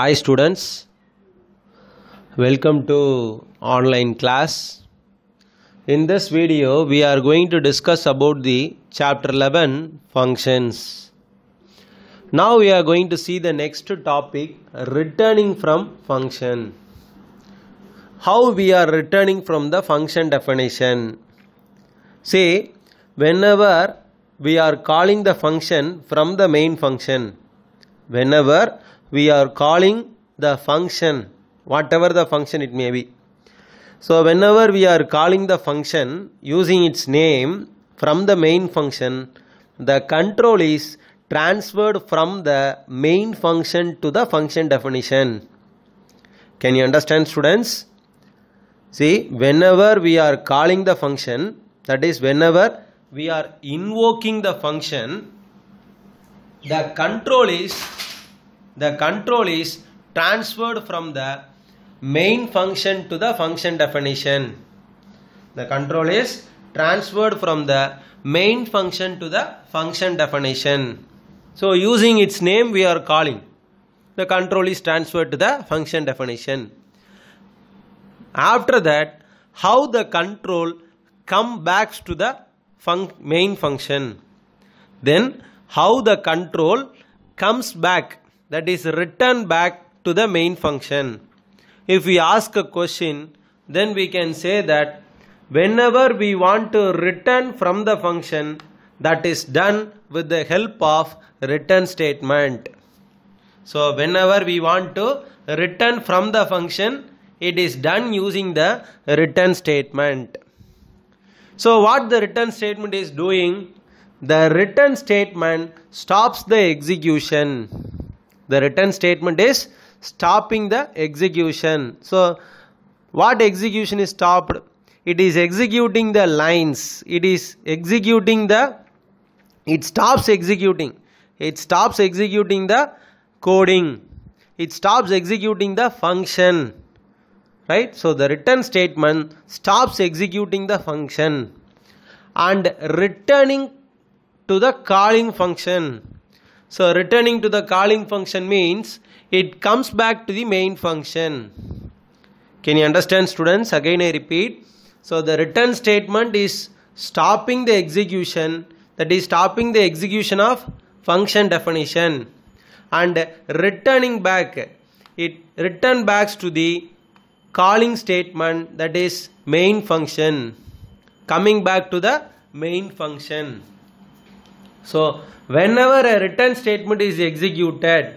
hi students welcome to online class in this video we are going to discuss about the chapter 11 functions now we are going to see the next topic returning from function how we are returning from the function definition say whenever we are calling the function from the main function whenever we are calling the function, whatever the function it may be. So whenever we are calling the function using its name from the main function, the control is transferred from the main function to the function definition. Can you understand students? See, whenever we are calling the function, that is whenever we are invoking the function, the control is the control is transferred from the main function to the function definition. The control is transferred from the main function to the function definition. So using its name we are calling. The control is transferred to the function definition. After that how the control come back to the fun main function. Then how the control comes back that is returned back to the main function. If we ask a question, then we can say that whenever we want to return from the function, that is done with the help of return statement. So whenever we want to return from the function, it is done using the return statement. So what the return statement is doing, the return statement stops the execution the return statement is stopping the execution so what execution is stopped it is executing the lines it is executing the it stops executing it stops executing the coding it stops executing the function right so the return statement stops executing the function and returning to the calling function so returning to the calling function means it comes back to the main function. Can you understand students? Again I repeat. So the return statement is stopping the execution that is stopping the execution of function definition and returning back it return backs to the calling statement that is main function coming back to the main function so whenever a return statement is executed,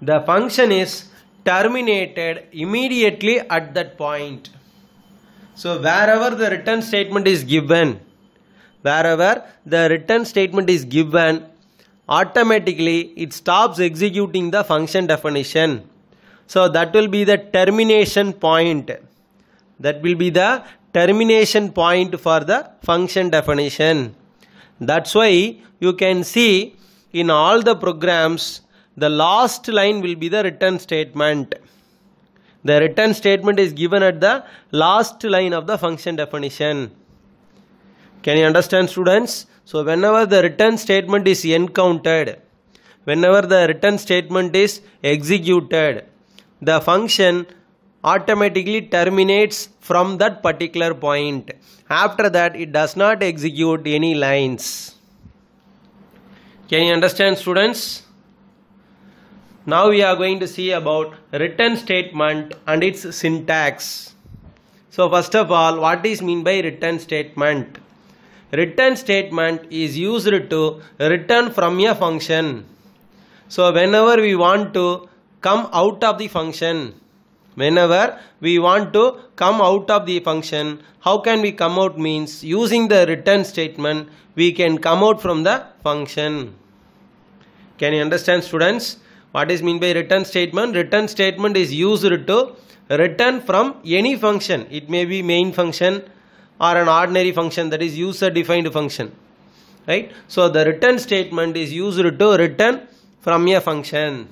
the function is terminated immediately at that point. So wherever the return statement is given, wherever the return statement is given, automatically it stops executing the function definition. So that will be the termination point. That will be the termination point for the function definition. That's why you can see in all the programs the last line will be the return statement. The return statement is given at the last line of the function definition. Can you understand students? So whenever the return statement is encountered, whenever the return statement is executed, the function automatically terminates from that particular point. After that, it does not execute any lines. Can you understand students? Now we are going to see about return statement and its syntax. So first of all, what is mean by return statement? Return statement is used to return from a function. So whenever we want to come out of the function, whenever we want to come out of the function how can we come out means using the return statement we can come out from the function can you understand students what is mean by return statement return statement is used to return from any function it may be main function or an ordinary function that is user defined function right so the return statement is used to return from a function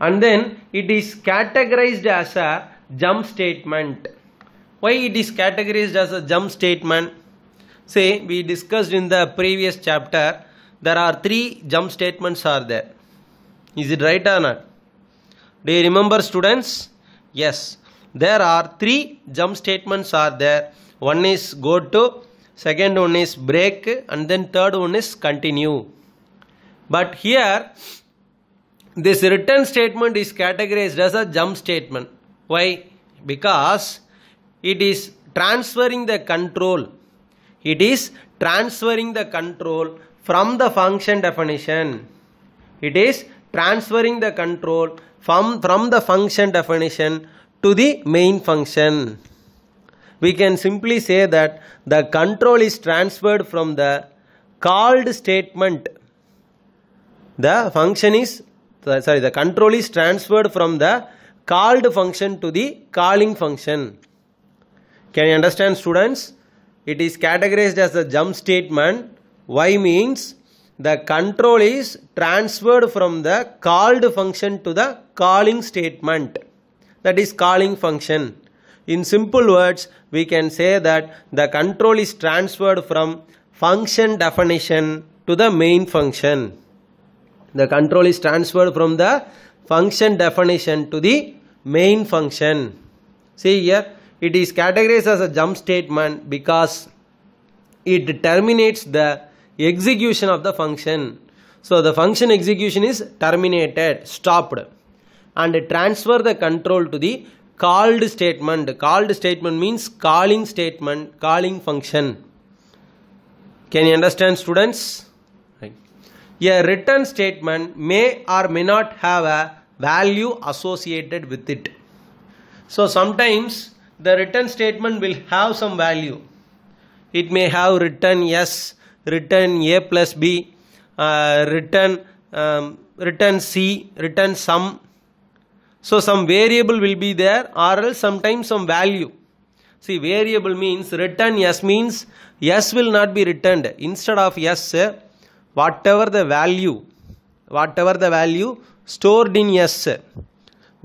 and then it is categorized as a jump statement why it is categorized as a jump statement say we discussed in the previous chapter there are three jump statements are there is it right or not do you remember students yes there are three jump statements are there one is go to second one is break and then third one is continue but here this written statement is categorized as a jump statement. Why? Because it is transferring the control. It is transferring the control from the function definition. It is transferring the control from, from the function definition to the main function. We can simply say that the control is transferred from the called statement. The function is sorry the control is transferred from the called function to the calling function can you understand students it is categorized as a jump statement y means the control is transferred from the called function to the calling statement that is calling function in simple words we can say that the control is transferred from function definition to the main function the control is transferred from the function definition to the main function. See here, it is categorized as a jump statement because it terminates the execution of the function. So the function execution is terminated, stopped and transfer the control to the called statement. Called statement means calling statement, calling function. Can you understand students? A written statement may or may not have a value associated with it. So sometimes the written statement will have some value. It may have written yes, written A plus B, uh, written, um, written C, written some. So some variable will be there or else sometimes some value. See variable means written yes means yes will not be returned. Instead of yes, whatever the value whatever the value stored in s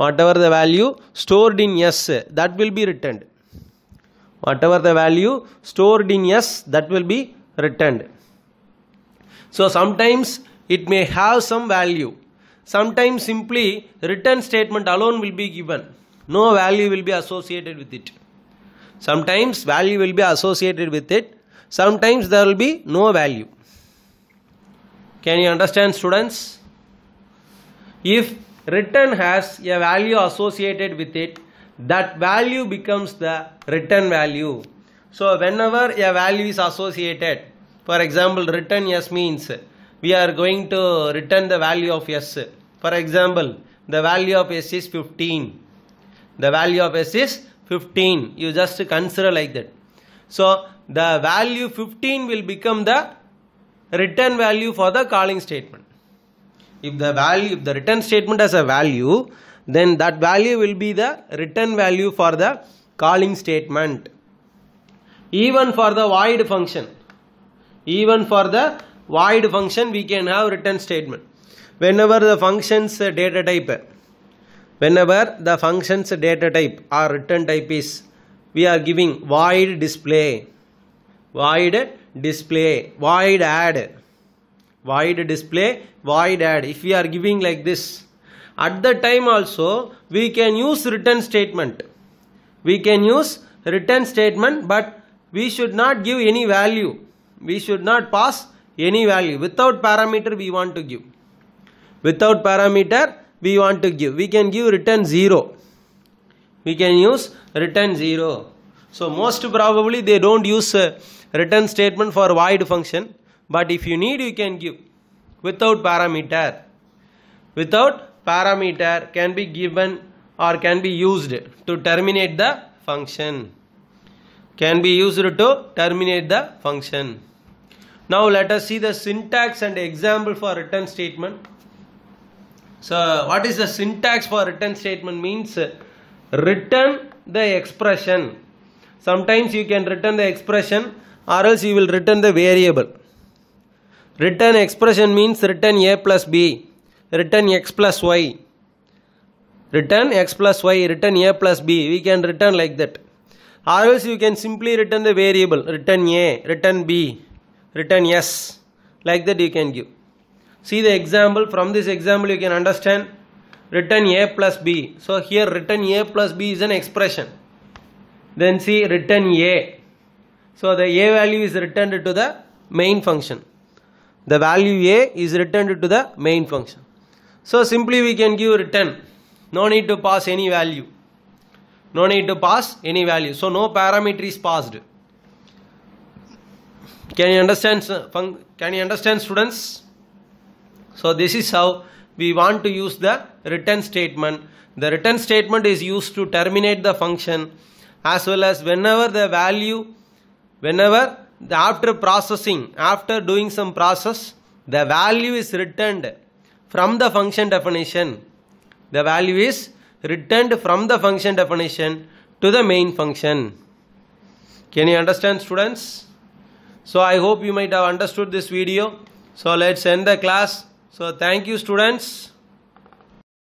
whatever the value stored in s that will be returned whatever the value stored in s that will be returned so sometimes it may have some value sometimes simply return statement alone will be given no value will be associated with it sometimes value will be associated with it sometimes there will be no value can you understand students? If return has a value associated with it, that value becomes the return value. So whenever a value is associated, for example return yes means we are going to return the value of yes. For example, the value of s is 15. The value of s is 15. You just consider like that. So the value 15 will become the return value for the calling statement if the value if the return statement has a value then that value will be the return value for the calling statement even for the void function even for the void function we can have return statement whenever the functions data type whenever the functions data type or return type is we are giving void display void display void add void display void add if we are giving like this at the time also we can use return statement we can use return statement but we should not give any value we should not pass any value without parameter we want to give without parameter we want to give we can give return 0 we can use return 0 so most probably they don't use uh, return statement for void function but if you need you can give without parameter without parameter can be given or can be used to terminate the function can be used to terminate the function now let us see the syntax and example for return statement so what is the syntax for return statement means return the expression sometimes you can return the expression or else you will return the variable. Return expression means return a plus b, return x plus y, return x plus y, return a plus b. We can return like that. Or else you can simply return the variable, return a, return b, return s. Like that you can give. See the example, from this example you can understand return a plus b. So here return a plus b is an expression. Then see return a so the a value is returned to the main function. The value a is returned to the main function. So simply we can give return. No need to pass any value. No need to pass any value. So no parameter is passed. Can you understand? Can you understand, students? So this is how we want to use the return statement. The return statement is used to terminate the function as well as whenever the value whenever the after processing after doing some process the value is returned from the function definition the value is returned from the function definition to the main function can you understand students so i hope you might have understood this video so let's end the class so thank you students